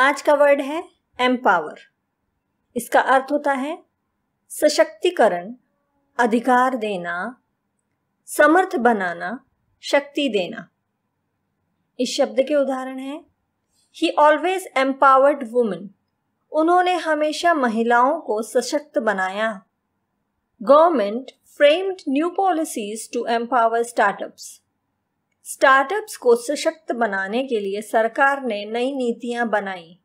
आज का वर्ड है एम्पावर इसका अर्थ होता है सशक्तिकरण अधिकार देना समर्थ बनाना शक्ति देना इस शब्द के उदाहरण हैं ही ऑलवेज एम्पावर्ड वुमेन उन्होंने हमेशा महिलाओं को सशक्त बनाया government framed new policies to empower startups startups को सशक्त बनाने के लिए सरकार ने नई नीतियां बनाई